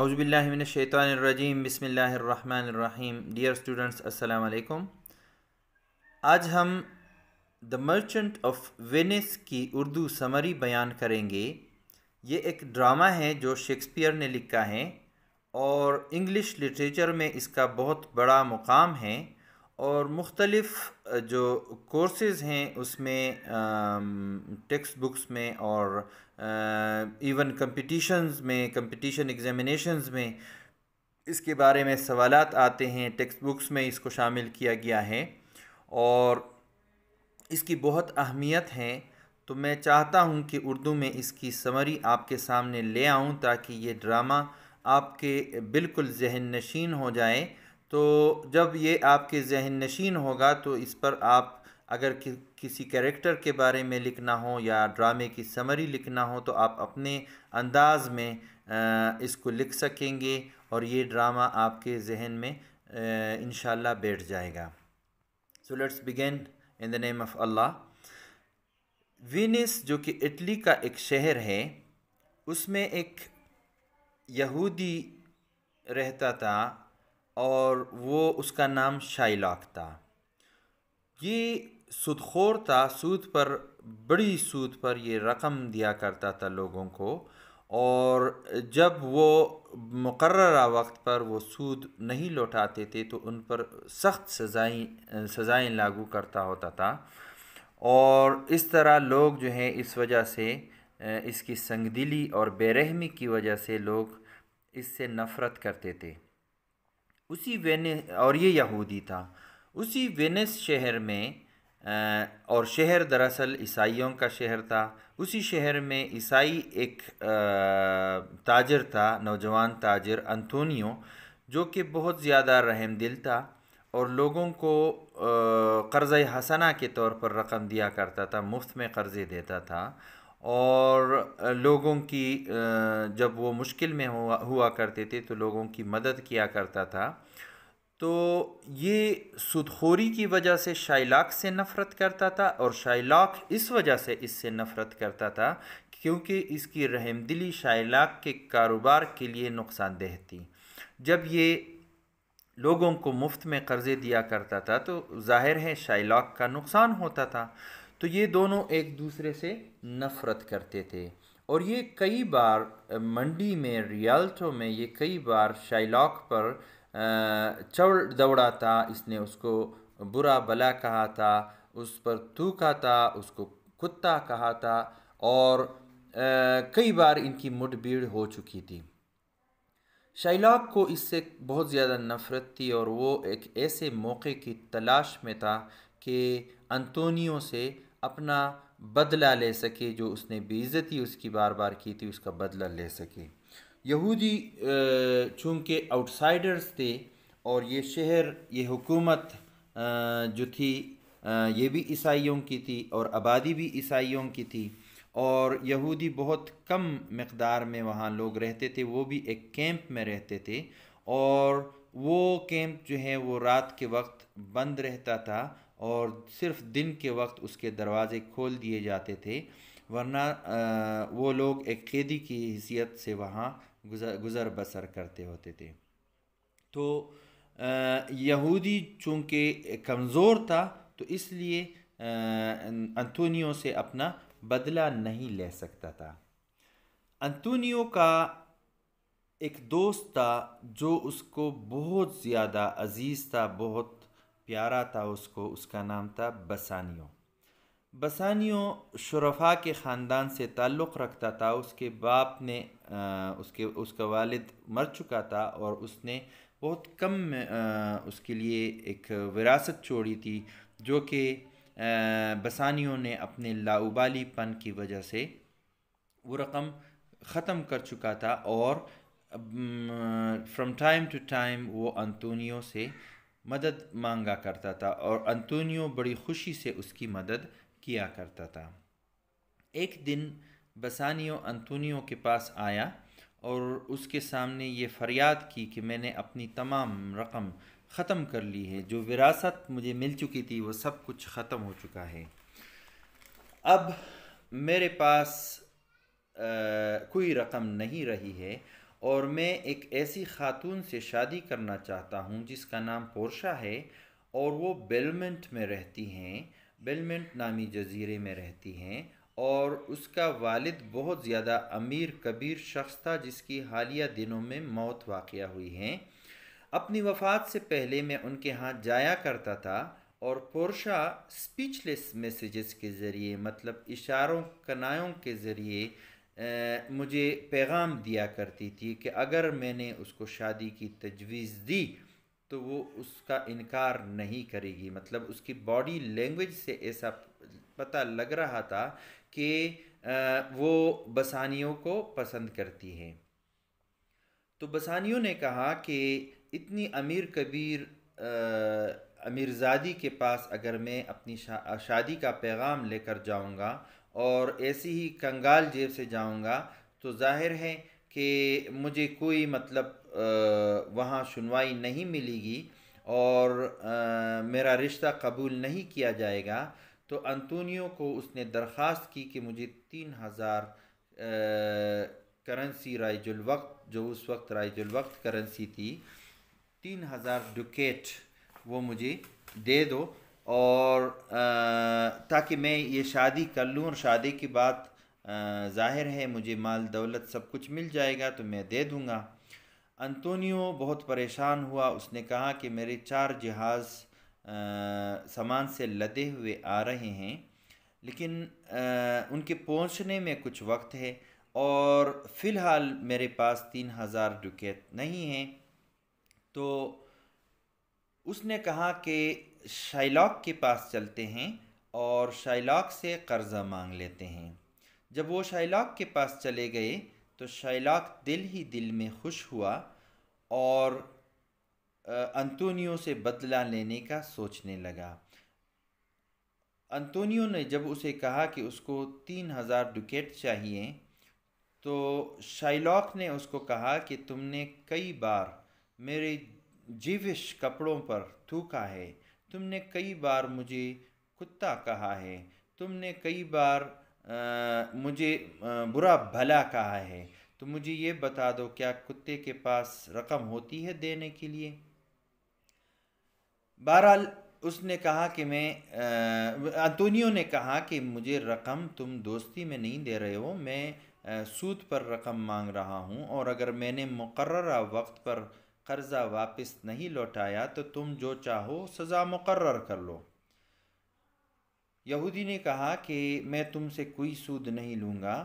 अउज़बिल्लिमिनशैतरजीम बसमीम dear students असलकुम आज हम द मर्चेंट ऑफ वेनिस की उर्दू समरी बयान करेंगे ये एक ड्रामा है जो शेक्सपियर ने लिखा है और इंग्लिश लिटरेचर में इसका बहुत बड़ा मुकाम है और मुख्तलफ़ जो कोर्सेज़ हैं उसमें टेक्स्ट बुक्स में और इवन कंपटीशंस में कंपटीशन एग्ज़ामिनेशंस में इसके बारे में सवाल आते हैं टेक्स्ट बुक्स में इसको शामिल किया गया है और इसकी बहुत अहमियत है तो मैं चाहता हूं कि उर्दू में इसकी समरी आपके सामने ले आऊं ताकि ये ड्रामा आपके बिल्कुल जहन नशीन हो जाए तो जब ये आपके जहन नशीन होगा तो इस पर आप अगर कि, किसी कैरेक्टर के बारे में लिखना हो या ड्रामे की समरी लिखना हो तो आप अपने अंदाज में आ, इसको लिख सकेंगे और ये ड्रामा आपके जहन में इन बैठ जाएगा so let's begin in the name of अल्लाह विनिस जो कि इटली का एक शहर है उसमें एक यहूदी रहता था और वो उसका नाम शाइलाक था ये सूदखोर था सूद पर बड़ी सूद पर ये रकम दिया करता था लोगों को और जब वो मुकर वक्त पर वो सूद नहीं लौटाते थे तो उन पर सख्त सजाएं सजाएं लागू करता होता था और इस तरह लोग जो हैं इस वजह से इसकी संगदिली और बेरहमी की वजह से लोग इससे नफ़रत करते थे उसी वेने और ये यहूदी था उसी वेनेस शहर में और शहर दरअसल ईसाइयों का शहर था उसी शहर में ईसाई एक ताजर था नौजवान ताजर अंतोनियो जो कि बहुत ज़्यादा रहम दिल था और लोगों को कर्ज़ हसना के तौर पर रकम दिया करता था मुफ्त में कर्ज़े देता था और लोगों की जब वो मुश्किल में हुआ हुआ करते थे तो लोगों की मदद किया करता था तो ये सुदखोरी की वजह से शाइलाक से नफ़रत करता था और शाइलाक इस वजह से इससे नफ़रत करता था क्योंकि इसकी रहमदिली शाइलाक के कारोबार के लिए नुकसानदेह थी जब ये लोगों को मुफ्त में कर्ज़े दिया करता था तो जाहिर है शाइलाक का नुकसान होता था तो ये दोनों एक दूसरे से नफ़रत करते थे और ये कई बार मंडी में रियाल्टो में ये कई बार शाइलॉक पर चौड़ दौड़ा था इसने उसको बुरा भला कहा था उस पर तूका था उसको कुत्ता कहा था और कई बार इनकी मुठभेड़ हो चुकी थी शाइलॉक को इससे बहुत ज़्यादा नफ़रत थी और वो एक ऐसे मौके की तलाश में था कि अंतोनियो से अपना बदला ले सके जो उसने बेइज्जती उसकी बार बार की थी उसका बदला ले सके यहूदी चूँकि आउटसाइडर्स थे और ये शहर ये हुकूमत जो थी ये भी ईसाइयों की थी और आबादी भी ईसाइयों की थी और यहूदी बहुत कम मकदार में वहाँ लोग रहते थे वो भी एक कैंप में रहते थे और वो कैंप जो है वो रात के वक्त बंद रहता था और सिर्फ दिन के वक्त उसके दरवाज़े खोल दिए जाते थे वरना वो लोग एक कैदी की हैसियत से वहाँ गुजर गुज़र बसर करते होते थे तो यहूदी चूँकि कमज़ोर था तो इसलिए अंतोनियो से अपना बदला नहीं ले सकता था अंतोनियो का एक दोस्त था जो उसको बहुत ज़्यादा अजीज़ था बहुत प्यारा था उसको उसका नाम था बसानियों बसानियों शरफा के ख़ानदान से ताल्लुक़ रखता था उसके बाप ने आ, उसके उसका वालिद मर चुका था और उसने बहुत कम आ, उसके लिए एक विरासत छोड़ी थी जो कि बसानियों ने अपने लाउबालीपन की वजह से वो रकम ख़त्म कर चुका था और फ्रॉम टाइम टू टाइम वो अंतोनियो से मदद मांगा करता था और अंतोनियो बड़ी खुशी से उसकी मदद किया करता था एक दिन बसानियो अंतोनियो के पास आया और उसके सामने ये फरियाद की कि मैंने अपनी तमाम रकम ख़त्म कर ली है जो विरासत मुझे मिल चुकी थी वो सब कुछ ख़त्म हो चुका है अब मेरे पास आ, कोई रकम नहीं रही है और मैं एक ऐसी खातून से शादी करना चाहता हूँ जिसका नाम पोर्शा है और वो बेलमेंट में रहती हैं बेलमेंट नामी जजीरे में रहती हैं और उसका वालिद बहुत ज़्यादा अमीर कबीर शख्स था जिसकी हालिया दिनों में मौत वाक़ हुई है अपनी वफ़ात से पहले मैं उनके यहाँ जाया करता था और पोर्शा स्पीचलेस मैसेजेस के ज़रिए मतलब इशारों कनायों के ज़रिए मुझे पैगाम दिया करती थी कि अगर मैंने उसको शादी की तजवीज़ दी तो वो उसका इनकार नहीं करेगी मतलब उसकी बॉडी लैंग्वेज से ऐसा पता लग रहा था कि वो बसानियों को पसंद करती हैं तो बसानियों ने कहा कि इतनी अमीर कबीर अमीरजादी के पास अगर मैं अपनी शा, शादी का पैगाम लेकर जाऊंगा और ऐसी ही कंगाल जेब से जाऊंगा तो जाहिर है कि मुझे कोई मतलब वहाँ सुनवाई नहीं मिलेगी और आ, मेरा रिश्ता कबूल नहीं किया जाएगा तो अंतोनियो को उसने दरख्वास्त की कि मुझे तीन हज़ार करेंसी वक्त जो उस वक्त वक्त करेंसी थी तीन हज़ार डुकेट वो मुझे दे दो और ताकि मैं ये शादी कर लूँ और शादी की बात ज़ाहिर है मुझे माल दौलत सब कुछ मिल जाएगा तो मैं दे दूँगा अंतोनियो बहुत परेशान हुआ उसने कहा कि मेरे चार जहाज़ सामान से लदे हुए आ रहे हैं लेकिन आ, उनके पहुंचने में कुछ वक्त है और फ़िलहाल मेरे पास तीन हज़ार डुकेत नहीं हैं तो उसने कहा कि शाइलॉक के पास चलते हैं और शाइलाक से कर्ज़ा मांग लेते हैं जब वो शाइलॉक के पास चले गए तो शाइलाक दिल ही दिल में खुश हुआ और अंतोनियो से बदला लेने का सोचने लगा अंतोनियो ने जब उसे कहा कि उसको तीन हज़ार डुकेट चाहिए तो शाइलॉक ने उसको कहा कि तुमने कई बार मेरे जीविश कपड़ों पर थूका है तुमने कई बार मुझे कुत्ता कहा है तुमने कई बार आ, मुझे आ, बुरा भला कहा है तो मुझे ये बता दो क्या कुत्ते के पास रकम होती है देने के लिए बहरहाल उसने कहा कि मैं अंतोनियो ने कहा कि मुझे रकम तुम दोस्ती में नहीं दे रहे हो मैं सूद पर रकम मांग रहा हूँ और अगर मैंने मुकर्रा वक्त पर कर्ज़ा वापस नहीं लौटाया तो तुम जो चाहो सज़ा मुकर्र कर लो यहूदी ने कहा कि मैं तुमसे कोई सूद नहीं लूँगा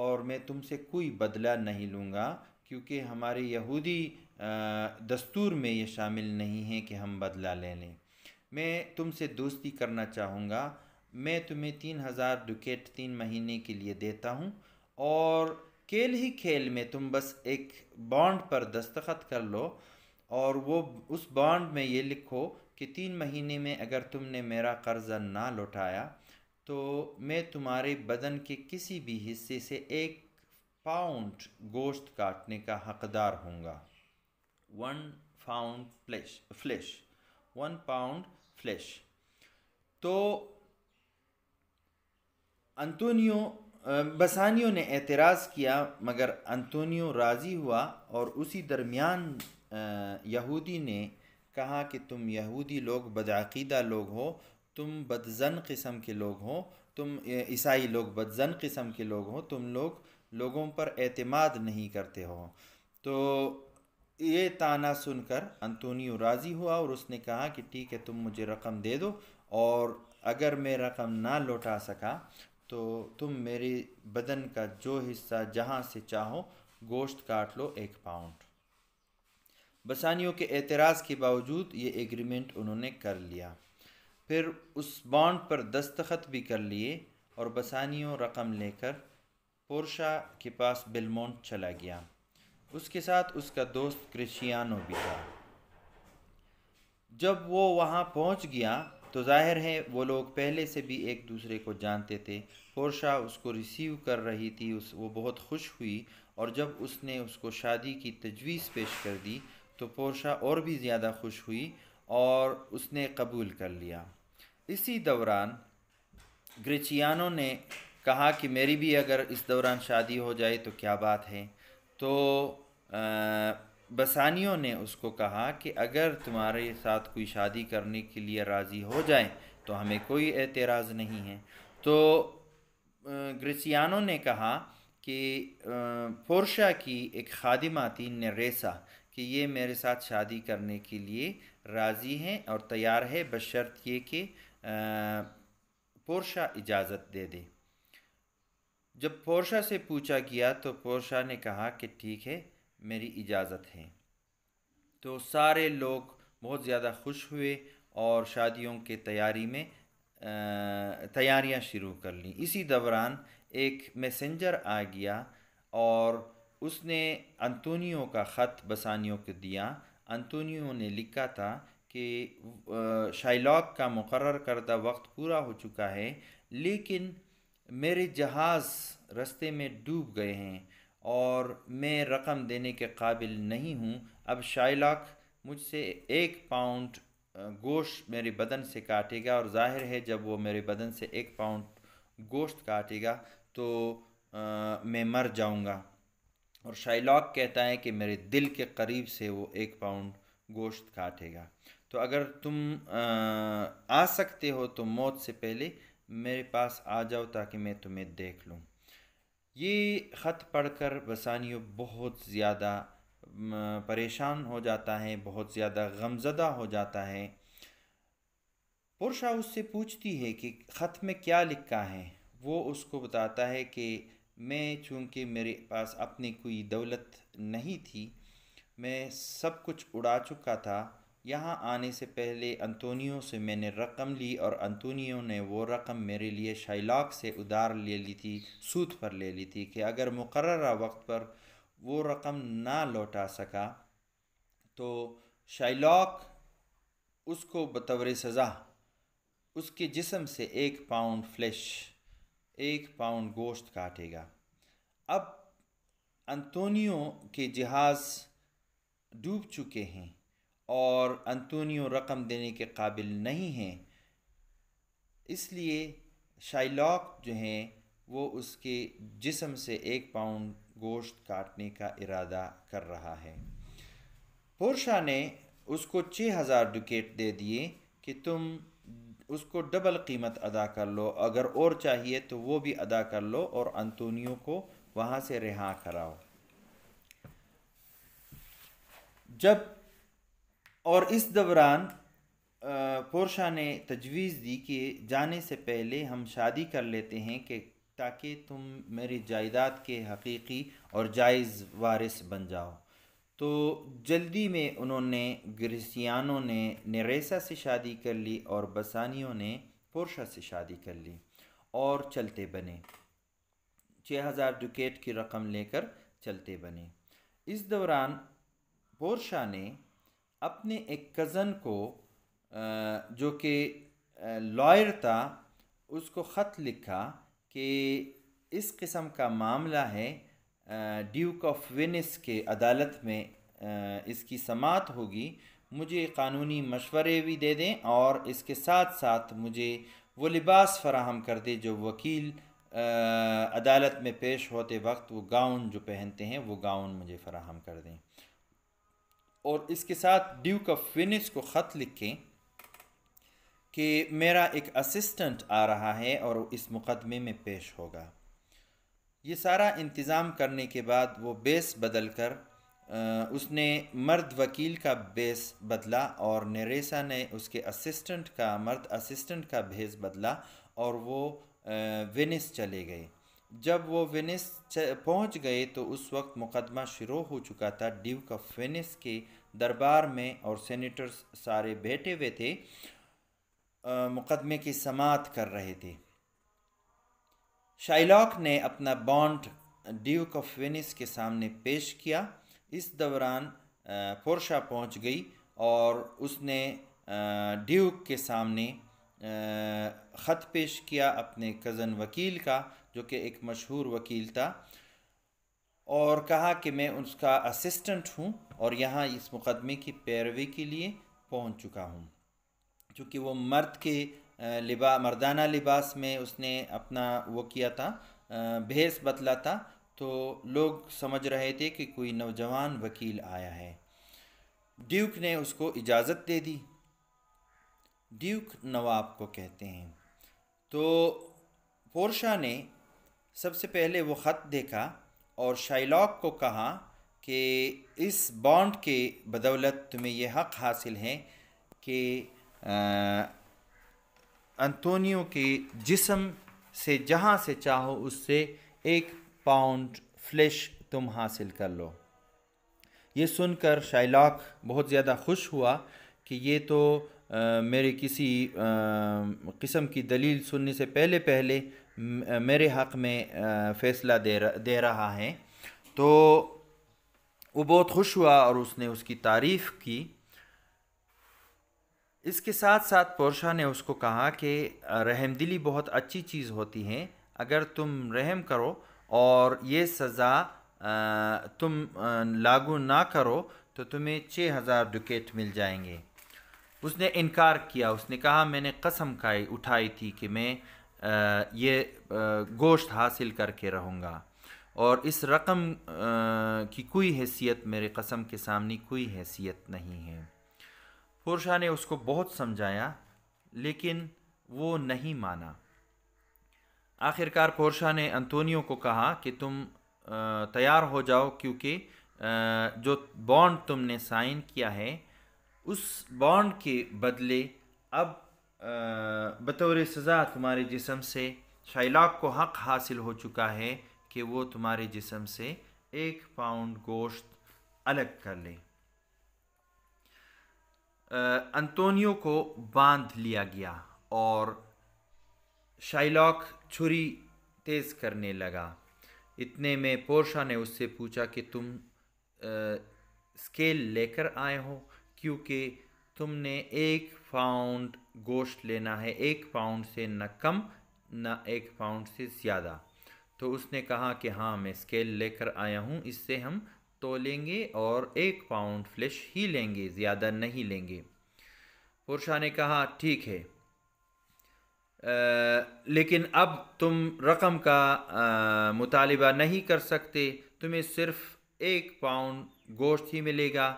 और मैं तुमसे कोई बदला नहीं लूँगा क्योंकि हमारे यहूदी दस्तूर में ये शामिल नहीं है कि हम बदला ले लें मैं तुमसे दोस्ती करना चाहूँगा मैं तुम्हें तीन हज़ार डुकेट तीन महीने के लिए देता हूँ और खेल ही खेल में तुम बस एक बॉन्ड पर दस्तखत कर लो और वो उस बॉन्ड में ये लिखो कि तीन महीने में अगर तुमने मेरा कर्ज़ा ना लौटाया तो मैं तुम्हारे बदन के किसी भी हिस्से से एक पाउंड गोश्त काटने का हकदार होऊंगा one pound flesh flesh one pound flesh तो अंतोनियो बसानियो ने एतराज़ किया मगर अंतोनियो राज़ी हुआ और उसी दरमियान यहूदी ने कहा कि तुम यहूदी लोग बदाकीदा लोग हो तुम बदजन किस्म के लोग हो तुम ईसाई लोग बदजन किस्म के लोग हो तुम लोग लोगों पर एतमाद नहीं करते हो तो ये ताना सुनकर अंतोनियो राज़ी हुआ और उसने कहा कि ठीक है तुम मुझे रकम दे दो और अगर मैं रकम ना लौटा सका तो तुम मेरे बदन का जो हिस्सा जहाँ से चाहो गोश्त काट लो एक पाउंड बसानियों के एतराज़ के बावजूद ये एग्रीमेंट उन्होंने कर लिया फिर उस बॉन्ड पर दस्तखत भी कर लिए और बसानियों रकम लेकर पोर्शा के पास बिलमोंट चला गया उसके साथ उसका दोस्त क्रिशियानो भी था जब वो वहाँ पहुँच गया तो जाहिर है वो लोग पहले से भी एक दूसरे को जानते थे पोर्शा उसको रिसीव कर रही थी उस वो बहुत खुश हुई और जब उसने उसको शादी की तजवीज़ पेश कर दी तो पोर्शा और भी ज़्यादा खुश हुई और उसने कबूल कर लिया इसी दौरान ग्रेचियानो ने कहा कि मेरी भी अगर इस दौरान शादी हो जाए तो क्या बात है तो आ, बसानियों ने उसको कहा कि अगर तुम्हारे साथ कोई शादी करने के लिए राज़ी हो जाए तो हमें कोई एतराज़ नहीं है तो ग्रेसियानो ने कहा कि फोर्शा की एक खादिमा थी नरेसा कि ये मेरे साथ शादी करने के लिए राज़ी हैं और तैयार है बशर्त ये कि पोर्शा इजाज़त दे दे जब पोर्शा से पूछा गया तो पोर्शा ने कहा कि ठीक है मेरी इजाज़त है तो सारे लोग बहुत ज़्यादा खुश हुए और शादियों के तैयारी में तैयारियां शुरू कर ली इसी दौरान एक मैसेंजर आ गया और उसने अंतोनियो का ख़त बसानियों को दिया अंतोनियो ने लिखा था कि शाइलॉक का मुकर करदा वक्त पूरा हो चुका है लेकिन मेरे जहाज़ रस्ते में डूब गए हैं और मैं रकम देने के काबिल नहीं हूँ अब शाइलाक मुझसे एक पाउंड गोश्त मेरे बदन से काटेगा और जाहिर है जब वो मेरे बदन से एक पाउंड गोश्त काटेगा तो आ, मैं मर जाऊँगा और शाइलाक कहता है कि मेरे दिल के करीब से वो एक पाउंड गोश्त काटेगा तो अगर तुम आ, आ सकते हो तो मौत से पहले मेरे पास आ जाओ ताकि मैं तुम्हें देख लूँ ये ख़त पढ़कर बसानियो बहुत ज़्यादा परेशान हो जाता है बहुत ज़्यादा गमज़दा हो जाता है पुरशा उससे पूछती है कि ख़त में क्या लिखा है वो उसको बताता है कि मैं चूँकि मेरे पास अपनी कोई दौलत नहीं थी मैं सब कुछ उड़ा चुका था यहाँ आने से पहले अंतोनियो से मैंने रकम ली और अंतोनियो ने वो रकम मेरे लिए शाइलाक से उधार ले ली थी सूद पर ले ली थी कि अगर मुकर वक्त पर वो रकम ना लौटा सका तो शाइलाक उसको बतौर सज़ा उसके जिसम से एक पाउंड फ्लैश एक पाउंड गोश्त काटेगा अब अंतोनियो के जहाज़ डूब चुके हैं और अंतोनियो रकम देने के काबिल नहीं हैं इसलिए शाइलॉक जो हैं वो उसके जिसम से एक पाउंड गोश्त काटने का इरादा कर रहा है पोरशा ने उसको छः हज़ार डुकेट दे दिए कि तुम उसको डबल कीमत अदा कर लो अगर और चाहिए तो वो भी अदा कर लो और अंतोनियो को वहाँ से रिहा कराओ जब और इस दौरान पोर्शा ने तजवीज़ दी कि जाने से पहले हम शादी कर लेते हैं कि ताकि तुम मेरी जायदाद के हकीकी और जायज़ वारिस बन जाओ तो जल्दी में उन्होंने ग्रिसियानों ने नरेसा से शादी कर ली और बसानियों ने पोर्शा से शादी कर ली और चलते बने छः हज़ार डुकेट की रकम लेकर चलते बने इस दौरान पोर्शा ने अपने एक कज़न को जो कि लॉयर था उसको ख़त लिखा कि इस किस्म का मामला है ड्यूक ऑफ वेनिस के अदालत में इसकी समात होगी मुझे कानूनी मशवरे भी दे दें और इसके साथ साथ मुझे वो लिबास फराहम कर दे जो वकील अदालत में पेश होते वक्त वो गाउन जो पहनते हैं वो गाउन मुझे फ़राहम कर दें और इसके साथ ड्यूक ऑफ फिनिस को ख़त लिखें कि मेरा एक असिस्टेंट आ रहा है और इस मुकदमे में पेश होगा ये सारा इंतज़ाम करने के बाद वो बेस बदल कर उसने मर्द वकील का बेस बदला और नरेसा ने उसके असिस्टेंट का मर्द असिस्टेंट का भेस बदला और वो वेनिस चले गए जब वो वेनिस पहुंच गए तो उस वक्त मुकदमा शुरू हो चुका था ड्यूक ऑफ वेनिस के दरबार में और सेनेटर्स सारे बैठे हुए थे मुकदमे की समात कर रहे थे शाइलॉक ने अपना बॉन्ड ड्यूक ऑफ वेनिस के सामने पेश किया इस दौरान पोर्शा पहुंच गई और उसने ड्यूक के सामने ख़त पेश किया अपने कज़न वकील का जो कि एक मशहूर वकील था और कहा कि मैं उसका असिस्टेंट हूँ और यहाँ इस मुकदमे की पैरवी के लिए पहुँच चुका हूँ चूँकि वो मर्द के लिबा मर्दाना लिबास में उसने अपना वो किया था भेस बदला था तो लोग समझ रहे थे कि कोई नौजवान वकील आया है ड्यूक ने उसको इजाज़त दे दी ड्यूक नवाब को कहते हैं तो पोर्शा ने सबसे पहले वो ख़त देखा और शाइलॉक को कहा कि इस बॉन्ड के बदौलत तुम्हें यह हक़ हासिल है कि अंतोनियो के जिसम से जहाँ से चाहो उससे एक पाउंड फ्लैश तुम हासिल कर लो ये सुनकर शाइलॉक बहुत ज़्यादा खुश हुआ कि ये तो आ, मेरे किसी किस्म की दलील सुनने से पहले पहले मेरे हक़ में फ़ैसला दे दे रहा है तो वो बहुत खुश हुआ और उसने उसकी तारीफ़ की इसके साथ साथ पोर्शा ने उसको कहा कि रहम दिली बहुत अच्छी चीज़ होती है अगर तुम रहम करो और ये सज़ा तुम लागू ना करो तो तुम्हें छः हज़ार डुकेट मिल जाएंगे उसने इनकार किया उसने कहा मैंने कसम खाई उठाई थी कि मैं ये गोश्त हासिल करके रहूँगा और इस रकम की कोई हैसियत मेरे कसम के सामने कोई हैसियत नहीं है पुरशा ने उसको बहुत समझाया लेकिन वो नहीं माना आखिरकार पुरशा ने अंतोनियो को कहा कि तुम तैयार हो जाओ क्योंकि जो बॉन्ड तुमने साइन किया है उस बॉन्ड के बदले अब बतौर सज़ा तुम्हारे जिसम से शाइलाक को हक़ हासिल हो चुका है कि वो तुम्हारे जिसम से एक पाउंड गोश्त अलग कर ले अंतोनियो को बांध लिया गया और शाइलाक छुरी तेज़ करने लगा इतने में पोर्शा ने उससे पूछा कि तुम आ, स्केल लेकर आए हो क्योंकि तुमने एक पाउंड गोश्त लेना है एक पाउंड से न कम न एक पाउंड से ज़्यादा तो उसने कहा कि हाँ मैं स्केल लेकर आया हूँ इससे हम तोलेंगे और एक पाउंड फ्लेश ही लेंगे ज़्यादा नहीं लेंगे पुरुषा ने कहा ठीक है आ, लेकिन अब तुम रकम का मुतालबा नहीं कर सकते तुम्हें सिर्फ़ एक पाउंड गोश्त ही मिलेगा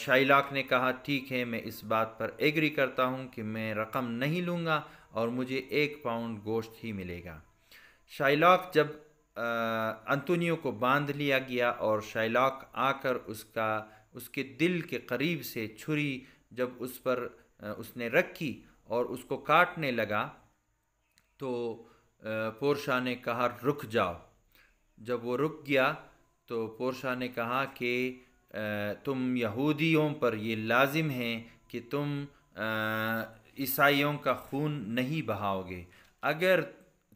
शाइलाक ने कहा ठीक है मैं इस बात पर एग्री करता हूँ कि मैं रकम नहीं लूँगा और मुझे एक पाउंड गोश्त ही मिलेगा शाइलाक जब अंतोनियो को बांध लिया गया और शाइलाक आकर उसका उसके दिल के करीब से छुरी जब उस पर उसने रखी और उसको काटने लगा तो पोरशा ने कहा रुक जाओ जब वो रुक गया तो पोरशा ने कहा कि तुम यहूदियों पर ये लाजिम है कि तुम ईसाइयों का खून नहीं बहाओगे अगर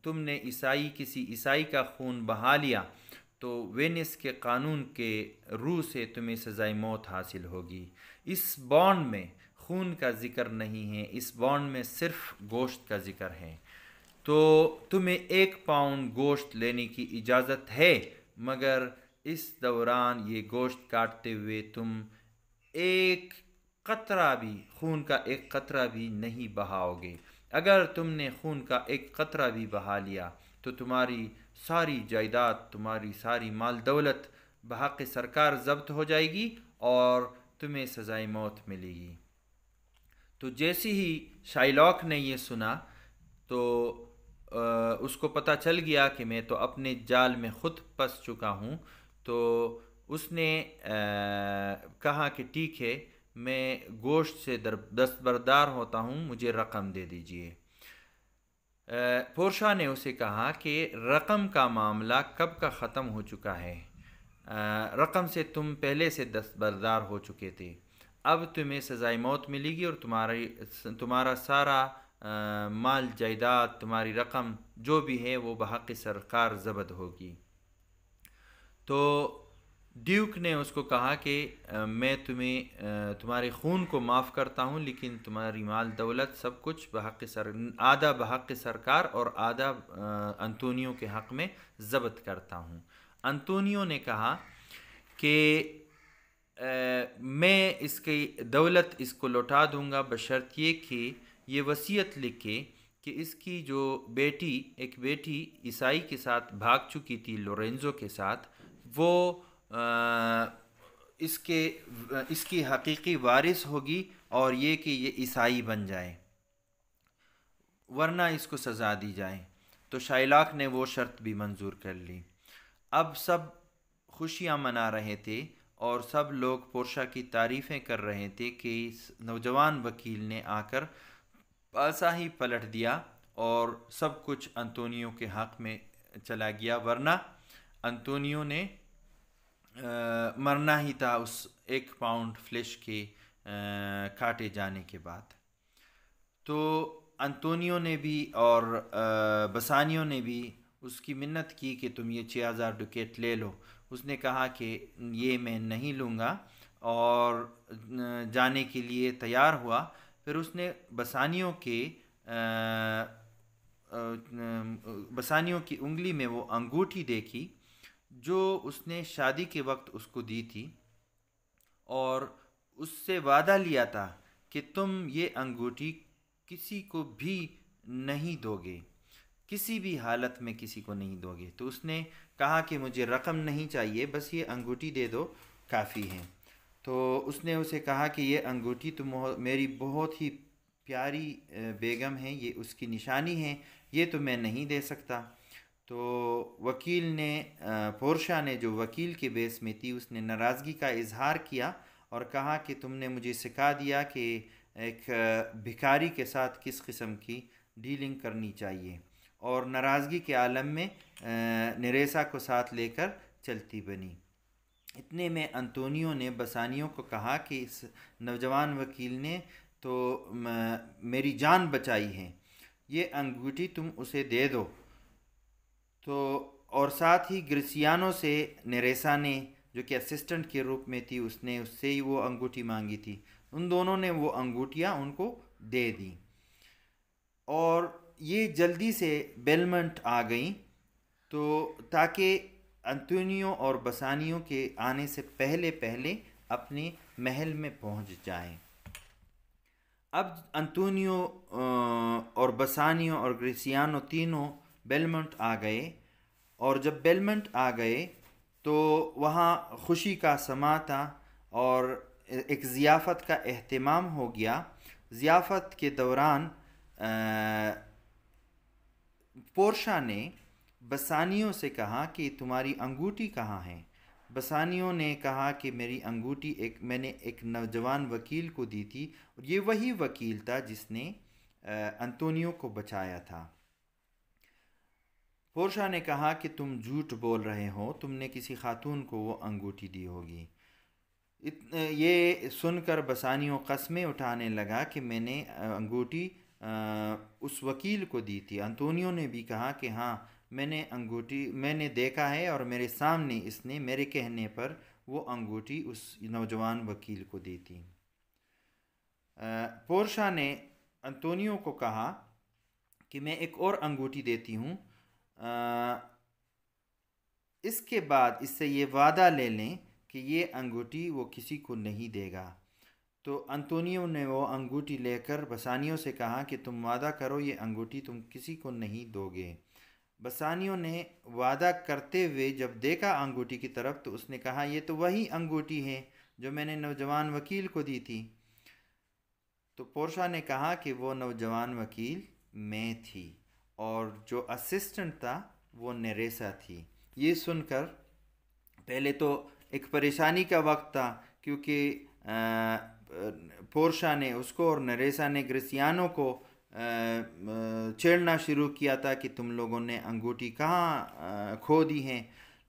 तुमने ईसाई किसी ईसाई का खून बहा लिया तो वेनिस के कानून के रूह से तुम्हें सज़ाए मौत हासिल होगी इस बॉन्ड में खून का जिक्र नहीं है इस बॉन्ड में सिर्फ गोश्त का जिक्र है तो तुम्हें एक पाउंड गोश्त लेने की इजाज़त है मगर इस दौरान ये गोश्त काटते हुए तुम एक कतरा भी खून का एक कतरा भी नहीं बहाओगे अगर तुमने खून का एक कतरा भी बहा लिया तो तुम्हारी सारी जायदाद तुम्हारी सारी माल दौलत बहाक सरकार जब्त हो जाएगी और तुम्हें सजाए मौत मिलेगी तो जैसे ही शाइलॉक ने यह सुना तो उसको पता चल गया कि मैं तो अपने जाल में खुद फंस चुका हूँ तो उसने आ, कहा कि ठीक है मैं गोश्त से दर दस्तबरदार होता हूँ मुझे रकम दे दीजिए पोर्शा ने उसे कहा कि रकम का मामला कब का ख़त्म हो चुका है रकम से तुम पहले से दस्तबरदार हो चुके थे अब तुम्हें सज़ाई मौत मिलेगी और तुम्हारी तुम्हारा सारा आ, माल जायदाद तुम्हारी रकम जो भी है वो बहक़ सरकार जबत होगी तो ड्यूक ने उसको कहा कि मैं तुम्हें तुम्हारे खून को माफ़ करता हूँ लेकिन तुम्हारी माल दौलत सब कुछ बहक सर आधा बहक सरकार और आधा अंतोनियो के हक़ में ज़ब्त करता हूँ अंतोनियो ने कहा कि मैं इसकी दौलत इसको लौटा दूँगा बशर्त ये कि ये वसीयत लिखे कि इसकी जो बेटी एक बेटी ईसाई के साथ भाग चुकी थी लोरेंजो के साथ वो आ, इसके इसकी हकीकी वारिस होगी और ये कि ये ईसाई बन जाए वरना इसको सज़ा दी जाए तो शाइलाक ने वो शर्त भी मंजूर कर ली अब सब खुशियाँ मना रहे थे और सब लोग पोर्शा की तारीफ़ें कर रहे थे कि नौजवान वकील ने आकर पासा ही पलट दिया और सब कुछ अंतोनियो के हक़ में चला गया वरना अंतोनियो ने आ, मरना ही था उस एक पाउंड फ्लैश के आ, काटे जाने के बाद तो अंतोनियो ने भी और बसानियों ने भी उसकी मिन्नत की कि तुम ये छः हज़ार डुकेट ले लो उसने कहा कि ये मैं नहीं लूँगा और जाने के लिए तैयार हुआ फिर उसने बसानियों के आ, बसानियों की उंगली में वो अंगूठी देखी जो उसने शादी के वक्त उसको दी थी और उससे वादा लिया था कि तुम ये अंगूठी किसी को भी नहीं दोगे किसी भी हालत में किसी को नहीं दोगे तो उसने कहा कि मुझे रकम नहीं चाहिए बस ये अंगूठी दे दो काफ़ी है तो उसने उसे कहा कि ये अंगूठी तो मेरी बहुत ही प्यारी बेगम है ये उसकी निशानी है ये तो मैं नहीं दे सकता तो वकील ने फोरशा ने जो वकील के बेस में थी उसने नाराज़गी का इजहार किया और कहा कि तुमने मुझे सिखा दिया कि एक भिखारी के साथ किस किस्म की डीलिंग करनी चाहिए और नाराज़गी के आलम में नरेसा को साथ लेकर चलती बनी इतने में अंतोनियो ने बसानियों को कहा कि इस नौजवान वकील ने तो मेरी जान बचाई है ये अंगूठी तुम उसे दे दो तो और साथ ही ग्रिसियानो से नरेसा ने जो कि असिस्टेंट के रूप में थी उसने उससे ही वो अंगूठी मांगी थी उन दोनों ने वो अंगूठियाँ उनको दे दी और ये जल्दी से बेलमंट आ गई तो ताकि अंतोनियो और बसानियों के आने से पहले पहले अपने महल में पहुंच जाएं। अब अंतोनियो और बसानियो और ग्रिसियानो तीनों बेलमंट आ गए और जब बेलमंट आ गए तो वहाँ खुशी का समा था और एक ज़ियाफ़त का अहतमाम हो गया ज़ियाफ़त के दौरान पोर्शा ने बसानियों से कहा कि तुम्हारी अंगूठी कहाँ है बसानियों ने कहा कि मेरी अंगूठी एक मैंने एक नौजवान वकील को दी थी और ये वही वकील था जिसने अंतोनियो को बचाया था पोर्शा ने कहा कि तुम झूठ बोल रहे हो तुमने किसी खातून को वो अंगूठी दी होगी इत, ये सुनकर बसानियों कस्में उठाने लगा कि मैंने अंगूठी उस वकील को दी थी अंतोनियो ने भी कहा कि हाँ मैंने अंगूठी मैंने देखा है और मेरे सामने इसने मेरे कहने पर वो अंगूठी उस नौजवान वकील को दी थी पोर्शा ने अंतोनियो को कहा कि मैं एक और अंगूठी देती हूँ इसके बाद इससे ये वादा ले लें कि ये अंगूठी वो किसी को नहीं देगा तो अंतोनियो ने वो अंगूठी लेकर बसानियों से कहा कि तुम वादा करो ये अंगूठी तुम किसी को नहीं दोगे बसानियों ने वादा करते हुए जब देखा अंगूठी की तरफ तो उसने कहा ये तो वही अंगूठी है जो मैंने नौजवान वकील को दी थी तो पोर्शा ने कहा कि वो नौजवान वकील मैं थी और जो असिस्टेंट था वो नरेसा थी ये सुनकर पहले तो एक परेशानी का वक्त था क्योंकि पोर्शा ने उसको और नरेसा ने ग्रसियानो को छेड़ना शुरू किया था कि तुम लोगों ने अंगूठी कहाँ खो दी है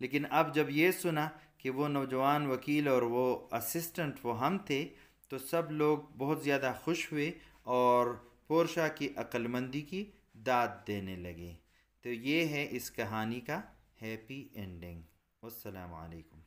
लेकिन अब जब ये सुना कि वो नौजवान वकील और वो असिस्टेंट वो हम थे तो सब लोग बहुत ज़्यादा खुश हुए और पोर्शा की अक्लमंदी की दाद देने लगे तो ये है इस कहानी का हैप्पी एंडिंग असलकम